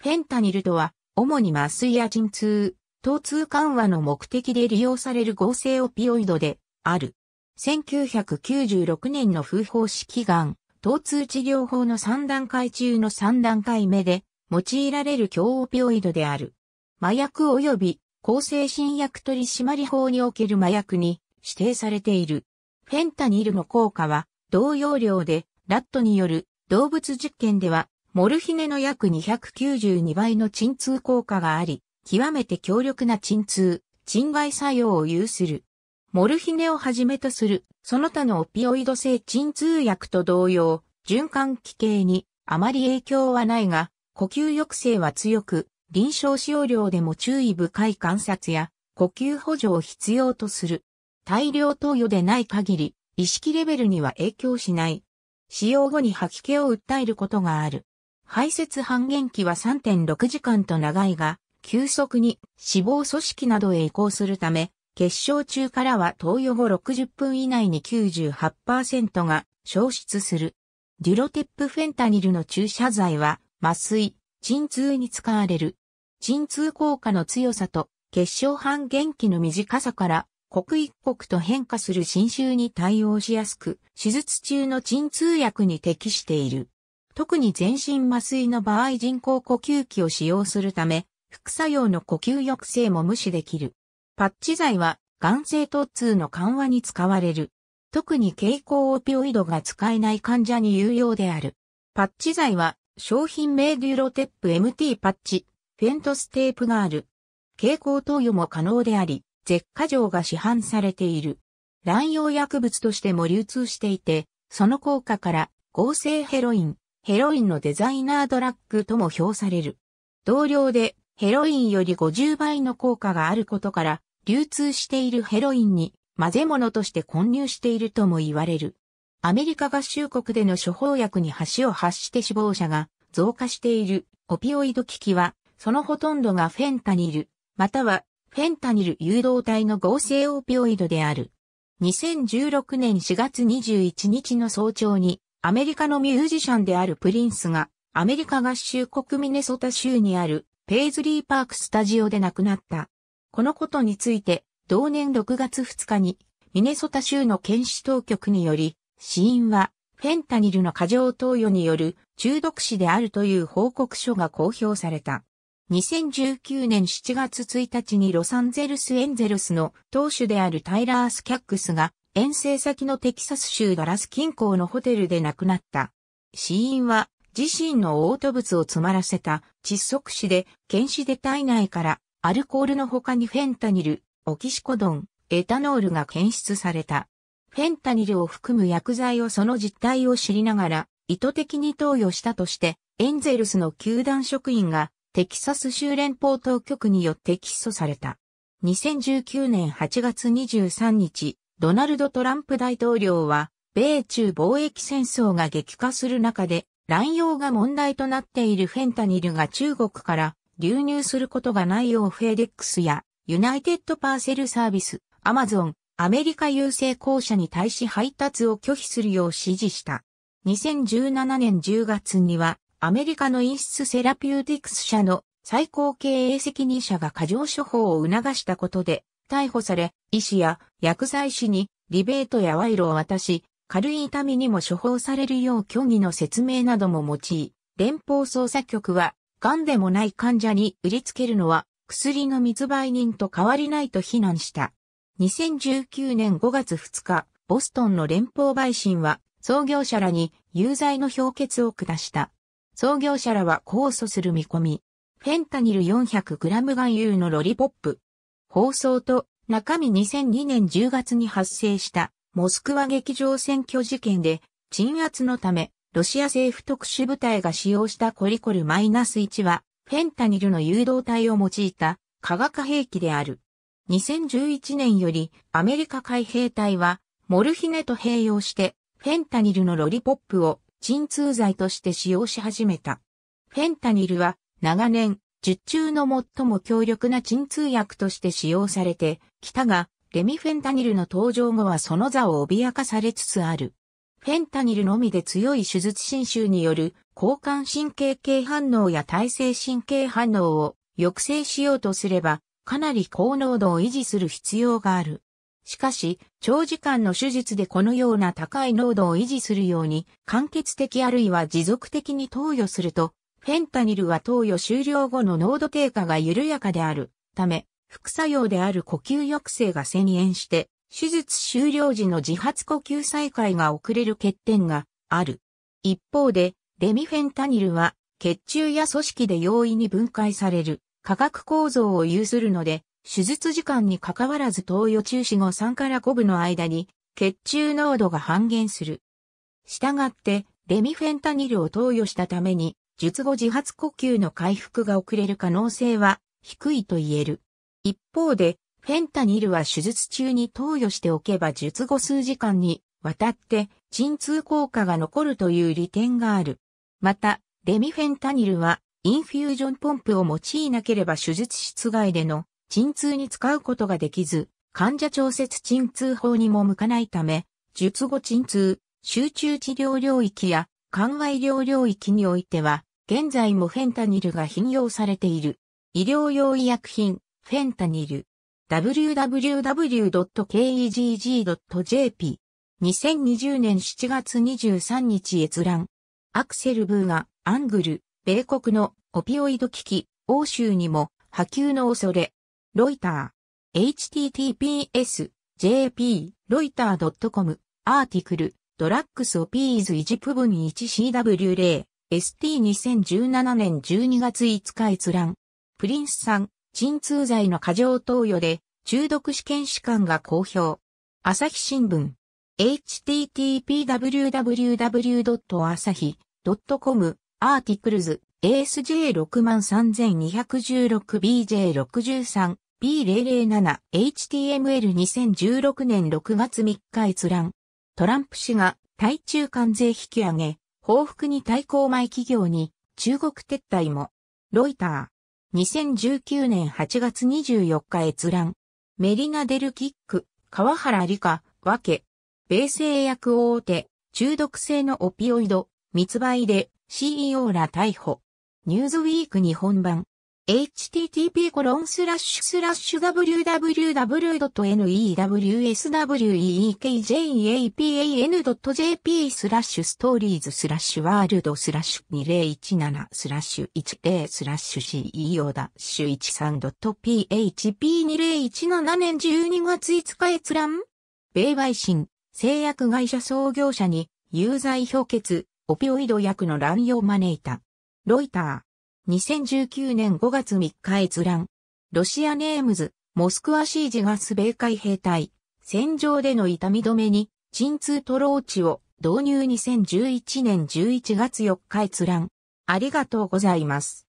フェンタニルとは、主に麻酔や鎮痛、疼痛緩和の目的で利用される合成オピオイドである。1996年の風法式癌、疼痛治療法の3段階中の3段階目で、用いられる強オピオイドである。麻薬及び抗精神薬取締法における麻薬に指定されている。フェンタニルの効果は同容量で、ラットによる動物実験ではモルヒネの約292倍の鎮痛効果があり、極めて強力な鎮痛、鎮外作用を有する。モルヒネをはじめとする、その他のオピオイド性鎮痛薬と同様、循環器系にあまり影響はないが、呼吸抑制は強く、臨床使用量でも注意深い観察や呼吸補助を必要とする。大量投与でない限り、意識レベルには影響しない。使用後に吐き気を訴えることがある。排泄半減期は3.6時間と長いが、急速に脂肪組織などへ移行するため、結晶中からは投与後60分以内に98%が消失する。デュロテップフェンタニルの注射剤は麻酔、鎮痛に使われる。鎮痛効果の強さと結晶半減期の短さから刻一刻と変化する侵襲に対応しやすく、手術中の鎮痛薬に適している。特に全身麻酔の場合人工呼吸器を使用するため、副作用の呼吸抑制も無視できる。パッチ剤は、眼性突痛の緩和に使われる。特に蛍光オピオイドが使えない患者に有用である。パッチ剤は、商品名デュロテップ MT パッチ、フェントステープがある。蛍光投与も可能であり、舌下錠が市販されている。乱用薬物としても流通していて、その効果から合成ヘロイン、ヘロインのデザイナードラッグとも評される。同僚でヘロインより50倍の効果があることから、流通しているヘロインに混ぜ物として混入しているとも言われる。アメリカ合衆国での処方薬に橋を発して死亡者が増加しているオピオイド危機は、そのほとんどがフェンタニル、またはフェンタニル誘導体の合成オピオイドである。2016年4月21日の早朝にアメリカのミュージシャンであるプリンスが、アメリカ合衆国ミネソタ州にある、ペイズリーパークスタジオで亡くなった。このことについて、同年6月2日に、ミネソタ州の検視当局により、死因は、フェンタニルの過剰投与による中毒死であるという報告書が公表された。2019年7月1日にロサンゼルスエンゼルスの当主であるタイラー・スキャックスが遠征先のテキサス州ダラス近郊のホテルで亡くなった。死因は自身の嘔吐物を詰まらせた窒息死で、検視で体内からアルコールの他にフェンタニル、オキシコドン、エタノールが検出された。フェンタニルを含む薬剤をその実態を知りながら、意図的に投与したとして、エンゼルスの球団職員がテキサス州連邦当局によって起訴された。2019年8月23日、ドナルド・トランプ大統領は、米中貿易戦争が激化する中で、乱用が問題となっているフェンタニルが中国から流入することがないようフェデックスやユナイテッドパーセルサービス、アマゾン、アメリカ郵政公社に対し配達を拒否するよう指示した。2017年10月には、アメリカのイスセラピューティクス社の最高経営責任者が過剰処方を促したことで、逮捕され、医師や薬剤師にリベートや賄賂を渡し、軽い痛みにも処方されるよう虚偽の説明なども用い、連邦捜査局は、癌でもない患者に売りつけるのは、薬の密売人と変わりないと非難した。2019年5月2日、ボストンの連邦陪審は、創業者らに有罪の評決を下した。創業者らは控訴する見込み。フェンタニル 400g 含有のロリポップ。放送と中身2002年10月に発生したモスクワ劇場選挙事件で鎮圧のためロシア政府特殊部隊が使用したコリコル -1 はフェンタニルの誘導体を用いた化学兵器である。2011年よりアメリカ海兵隊はモルヒネと併用してフェンタニルのロリポップを鎮痛剤として使用し始めた。フェンタニルは長年術中の最も強力な鎮痛薬として使用されてきたが、レミフェンタニルの登場後はその座を脅かされつつある。フェンタニルのみで強い手術侵襲による交感神経系反応や耐性神経反応を抑制しようとすれば、かなり高濃度を維持する必要がある。しかし、長時間の手術でこのような高い濃度を維持するように、間欠的あるいは持続的に投与すると、フェンタニルは投与終了後の濃度低下が緩やかであるため、副作用である呼吸抑制が遷延して、手術終了時の自発呼吸再開が遅れる欠点がある。一方で、レミフェンタニルは血中や組織で容易に分解される化学構造を有するので、手術時間に関わらず投与中止後3から5分の間に血中濃度が半減する。したがって、レミフェンタニルを投与したために、術後自発呼吸の回復が遅れる可能性は低いと言える。一方で、フェンタニルは手術中に投与しておけば術後数時間にわたって鎮痛効果が残るという利点がある。また、デミフェンタニルはインフュージョンポンプを用いなければ手術室外での鎮痛に使うことができず、患者調節鎮痛法にも向かないため、術後鎮痛、集中治療領域や緩和医療領域においては現在もフェンタニルが頻用されている。医療用医薬品、フェンタニル。www.kegg.jp。2020年7月23日閲覧。アクセルブーが、アングル、米国のオピオイド危機、欧州にも波及の恐れ。ロイター。https, jp, ロイター .com、アーティクル、ドラッグスオピーズイジプブン 1CW0。ST2017 年12月5日閲覧。プリンスさん、鎮痛剤の過剰投与で中毒試験士官が公表。朝日新聞。http://www.asahi.com アーティクルズ ASJ63216BJ63B007 HTML2016 年6月3日閲覧。トランプ氏が対中関税引き上げ、報復に対抗前企業に中国撤退も。ロイター。2019年8月24日閲覧。メリナデルキック、川原理香、わけ。米製薬大手、中毒性のオピオイド、密売で CEO ら逮捕。ニューズウィーク日本版。http www.newswewekjapan.jp スラッシュストーリーズスラッシュワールドスラッシュ2017スラッシュ1 a スラッシュ CEO ダッシュ 13.php2017 年12月5日閲覧米売信製薬会社創業者に有罪評決オピオイド薬の乱用招いたロイター2019年5月3日閲覧。ロシアネームズ、モスクワシージガス米海兵隊、戦場での痛み止めに、鎮痛トローチを導入2011年11月4日閲覧。ありがとうございます。